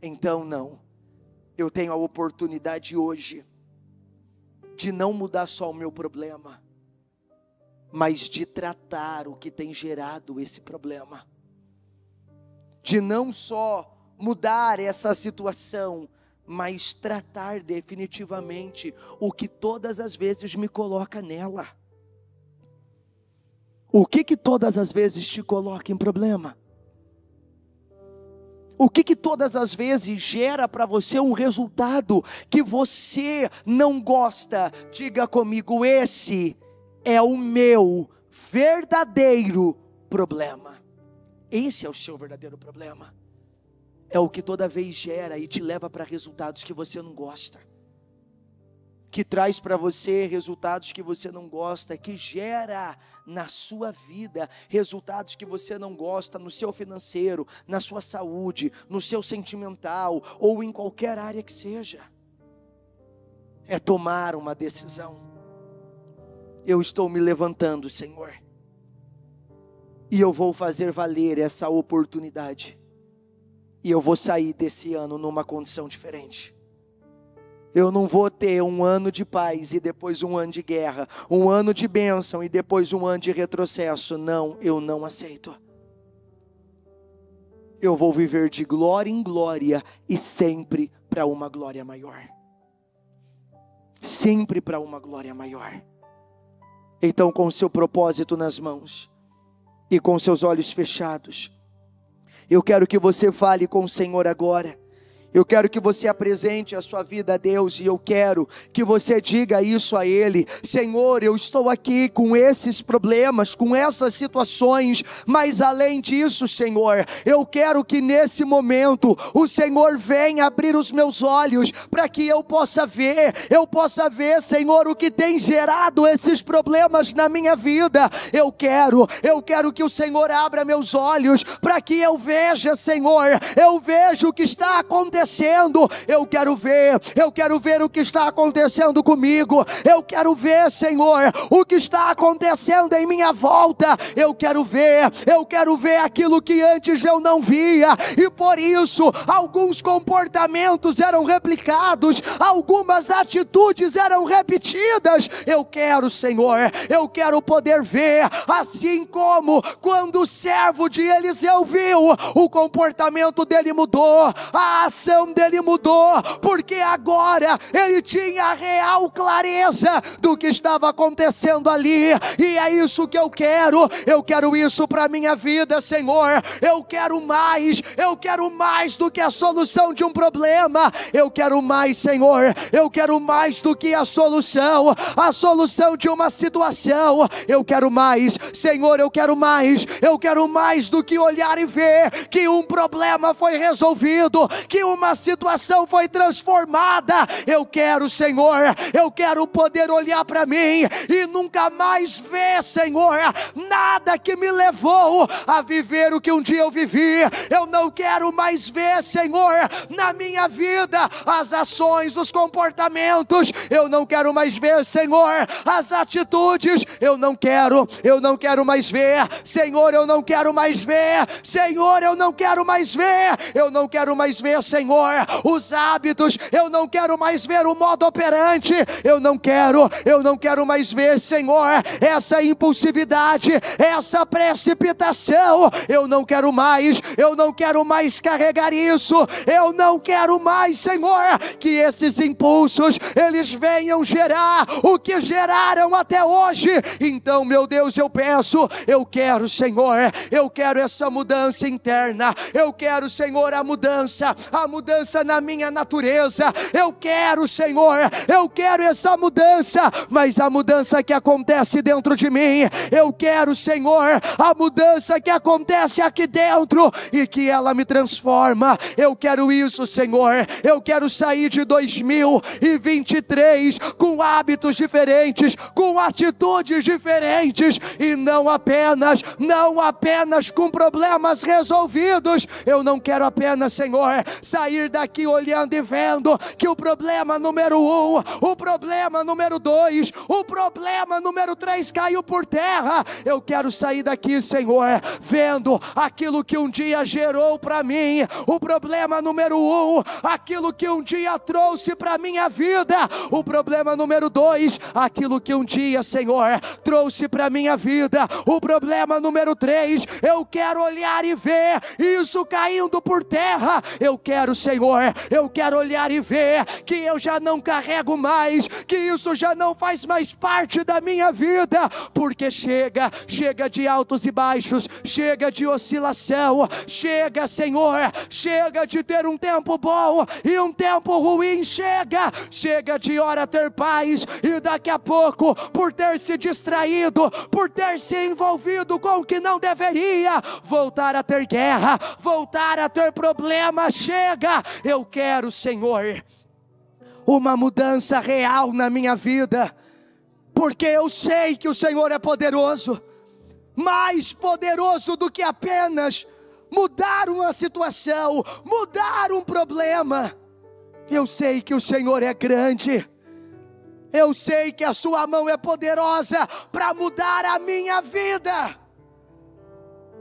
Então, não, eu tenho a oportunidade hoje de não mudar só o meu problema, mas de tratar o que tem gerado esse problema, de não só mudar essa situação, mas tratar definitivamente o que todas as vezes me coloca nela. O que que todas as vezes te coloca em problema? O que que todas as vezes gera para você um resultado que você não gosta? Diga comigo, esse é o meu verdadeiro problema. Esse é o seu verdadeiro problema é o que toda vez gera e te leva para resultados que você não gosta, que traz para você resultados que você não gosta, que gera na sua vida resultados que você não gosta, no seu financeiro, na sua saúde, no seu sentimental ou em qualquer área que seja. É tomar uma decisão. Eu estou me levantando, Senhor e eu vou fazer valer essa oportunidade e eu vou sair desse ano numa condição diferente. Eu não vou ter um ano de paz e depois um ano de guerra, um ano de bênção e depois um ano de retrocesso. Não, eu não aceito. Eu vou viver de glória em glória e sempre para uma glória maior. Sempre para uma glória maior. Então, com o seu propósito nas mãos e com seus olhos fechados, eu quero que você fale com o Senhor agora. Eu quero que você apresente a sua vida a Deus e eu quero que você diga isso a Ele: Senhor, eu estou aqui com esses problemas, com essas situações, mas além disso, Senhor, eu quero que nesse momento o Senhor venha abrir os meus olhos para que eu possa ver, eu possa ver, Senhor, o que tem gerado esses problemas na minha vida. Eu quero, eu quero que o Senhor abra meus olhos para que eu veja, Senhor, eu vejo o que está acontecendo acontecendo. Eu quero ver, eu quero ver o que está acontecendo comigo. Eu quero ver, Senhor, o que está acontecendo em minha volta. Eu quero ver, eu quero ver aquilo que antes eu não via. E por isso, alguns comportamentos eram replicados, algumas atitudes eram repetidas. Eu quero, Senhor, eu quero poder ver, assim como quando o servo de Eliseu viu, o comportamento dele mudou, a ah, ação visão dele mudou, porque agora ele tinha real clareza do que estava acontecendo ali, e é isso que eu quero. Eu quero isso para minha vida, Senhor. Eu quero mais, eu quero mais do que a solução de um problema. Eu quero mais, Senhor. Eu quero mais do que a solução, a solução de uma situação. Eu quero mais, Senhor, eu quero mais. Eu quero mais do que olhar e ver que um problema foi resolvido, que uma mesma situação foi transformada. Eu quero, Senhor, eu quero poder olhar para mim e nunca mais ver, Senhor, nada que me levou a viver o que um dia eu vivi. Eu não quero mais ver, Senhor, na minha vida as ações, os comportamentos. Eu não quero mais ver, Senhor, as atitudes. Eu não quero, eu não quero mais ver. Senhor, eu não quero mais ver. Senhor, eu não quero mais ver. Eu não quero mais ver, Senhor os hábitos, eu não quero mais ver o modo operante, eu não quero, eu não quero mais ver, Senhor, essa impulsividade, essa precipitação, eu não quero mais, eu não quero mais carregar isso, eu não quero mais, Senhor, que esses impulsos eles venham gerar o que geraram até hoje. Então, meu Deus, eu peço, eu quero, Senhor, eu quero essa mudança interna, eu quero, Senhor, a mudança, a mudança na minha natureza. Eu quero, Senhor, eu quero essa mudança, mas a mudança que acontece dentro de mim, eu quero, Senhor, a mudança que acontece aqui dentro e que ela me transforma. Eu quero isso, Senhor. Eu quero sair de 2023 com hábitos diferentes, com atitudes diferentes e não apenas, não apenas com problemas resolvidos. Eu não quero apenas, Senhor, sair sair daqui olhando e vendo que o problema número um, o problema número dois, o problema número três caiu por terra. Eu quero sair daqui, Senhor, vendo aquilo que um dia gerou para mim, o problema número um, aquilo que um dia trouxe para minha vida, o problema número dois, aquilo que um dia, Senhor, trouxe para minha vida, o problema número três, eu quero olhar e ver isso caindo por terra. Eu quero Senhor, eu quero olhar e ver que eu já não carrego mais, que isso já não faz mais parte da minha vida, porque chega, chega de altos e baixos, chega de oscilação, chega, Senhor, chega de ter um tempo bom e um tempo ruim, chega, chega de hora ter paz e daqui a pouco, por ter se distraído, por ter se envolvido com o que não deveria, voltar a ter guerra, voltar a ter problema, chega eu quero, Senhor, uma mudança real na minha vida, porque eu sei que o Senhor é poderoso, mais poderoso do que apenas mudar uma situação, mudar um problema. Eu sei que o Senhor é grande. Eu sei que a sua mão é poderosa para mudar a minha vida.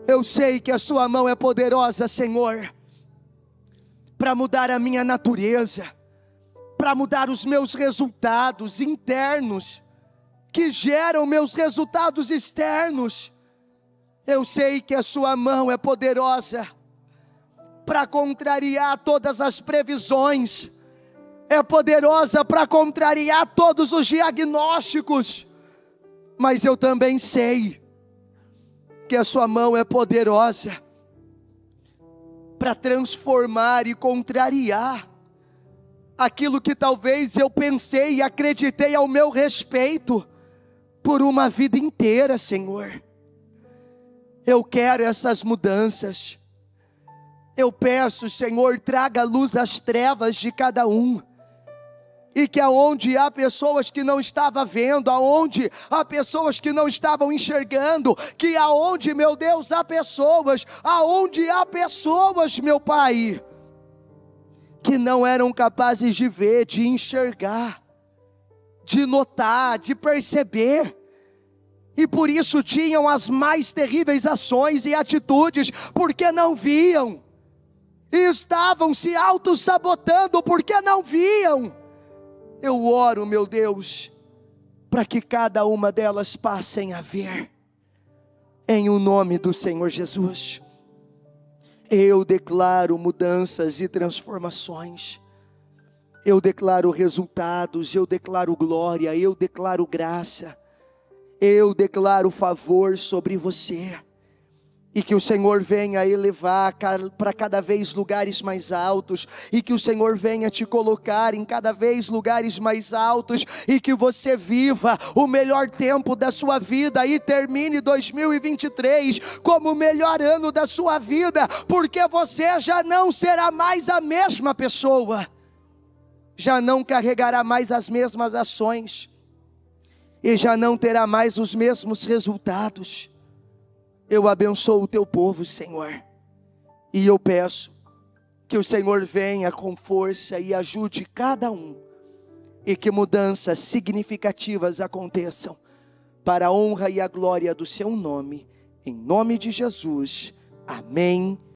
Eu sei que a sua mão é poderosa, Senhor, para mudar a minha natureza, para mudar os meus resultados internos, que geram meus resultados externos. Eu sei que a Sua mão é poderosa para contrariar todas as previsões, é poderosa para contrariar todos os diagnósticos, mas eu também sei que a Sua mão é poderosa para transformar e contrariar aquilo que talvez eu pensei e acreditei ao meu respeito por uma vida inteira, Senhor. Eu quero essas mudanças. Eu peço, Senhor, traga luz às trevas de cada um e que aonde há pessoas que não estavam vendo, aonde há pessoas que não estavam enxergando, que aonde, meu Deus, há pessoas, aonde há pessoas, meu Pai, que não eram capazes de ver, de enxergar, de notar, de perceber e por isso tinham as mais terríveis ações e atitudes, porque não viam, e estavam se auto-sabotando, porque não viam eu oro, meu Deus, para que cada uma delas passem a ver, em o um nome do Senhor Jesus. Eu declaro mudanças e transformações, eu declaro resultados, eu declaro glória, eu declaro graça, eu declaro favor sobre você e que o Senhor venha elevar para cada vez lugares mais altos, e que o Senhor venha te colocar em cada vez lugares mais altos, e que você viva o melhor tempo da sua vida e termine 2023 como o melhor ano da sua vida, porque você já não será mais a mesma pessoa, já não carregará mais as mesmas ações, e já não terá mais os mesmos resultados eu abençoo o teu povo, Senhor. E eu peço que o Senhor venha com força e ajude cada um, e que mudanças significativas aconteçam, para a honra e a glória do seu nome. Em nome de Jesus. Amém.